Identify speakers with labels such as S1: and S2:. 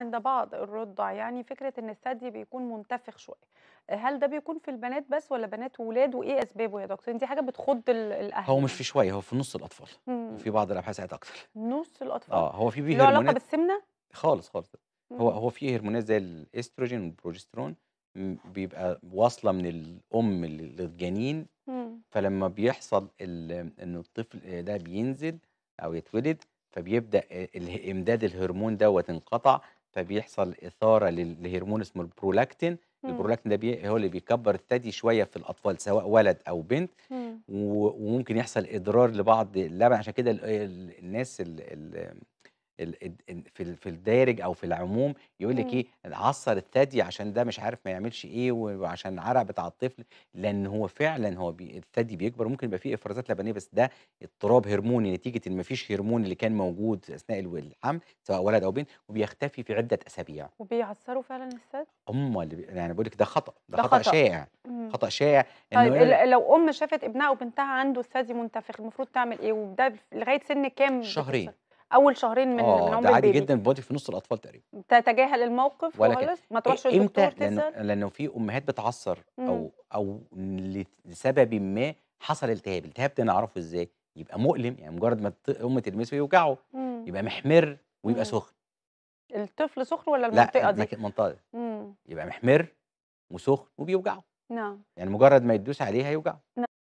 S1: عند بعض الرضع يعني فكرة إن الثدي بيكون منتفخ شوية، هل ده بيكون في البنات بس ولا بنات وولاد وإيه أسبابه يا دكتور؟ دي حاجة بتخُض الأهل هو
S2: مش في شوية، هو في نُص الأطفال، مم. وفي بعض الأبحاث ساعات أكتر.
S1: نُص الأطفال، آه،
S2: هو في بيه هرمونات علاقة بالسمنة؟ خالص، خالص، هو إمم. هو في هرمونات زي الأستروجين والبروجسترون بيبقى واصلة من الأم للجنين، إمم. فلما بيحصل إن الطفل ده بينزل أو يتولد، فبيبدأ إمداد الهرمون دوت انقطع فبيحصل اثاره لهرمون اسمه البرولاكتين إمم. البرولاكتين ده هو اللي بيكبر الثدي شويه في الاطفال سواء ولد او بنت إمم. وممكن يحصل اضرار لبعض اللبن عشان كده الناس اللي في في الدارج او في العموم يقول لك إمم. ايه عصر الثدي عشان ده مش عارف ما يعملش ايه وعشان عرق بتاع الطفل لان هو فعلا هو بي الثدي بيكبر ممكن يبقى فيه افرازات لبنيه بس ده اضطراب هرموني نتيجه ان ما فيش هرمون اللي كان موجود اثناء الحمل سواء ولد او بنت وبيختفي في عده اسابيع
S1: وبيعصروا فعلا الثدي
S2: هم اللي يعني بقول لك ده خطا ده ده خطا خطأ شائع مم. خطا شائع طيب
S1: لو ام شافت ابنها او بنتها عنده ثدي منتفخ المفروض تعمل ايه وده لغايه سن كام شهرين اول شهرين من آه، من عمر عادي جدا
S2: بودي في نص الاطفال تقريبا
S1: تتجاهل الموقف خالص ما تروحش للدكتور لأن لانه
S2: في امهات بتعصر او او لسبب ما حصل التهاب التهاب ده نعرفه ازاي يبقى مؤلم يعني مجرد ما الام تلمسه يوجعه يبقى محمر ويبقى سخن
S1: الطفل سخن ولا المنطقه لا دي؟
S2: المنطقه دي يبقى محمر وسخن وبيوجعه
S1: نعم يعني مجرد ما يدوس عليه هيوجعه نعم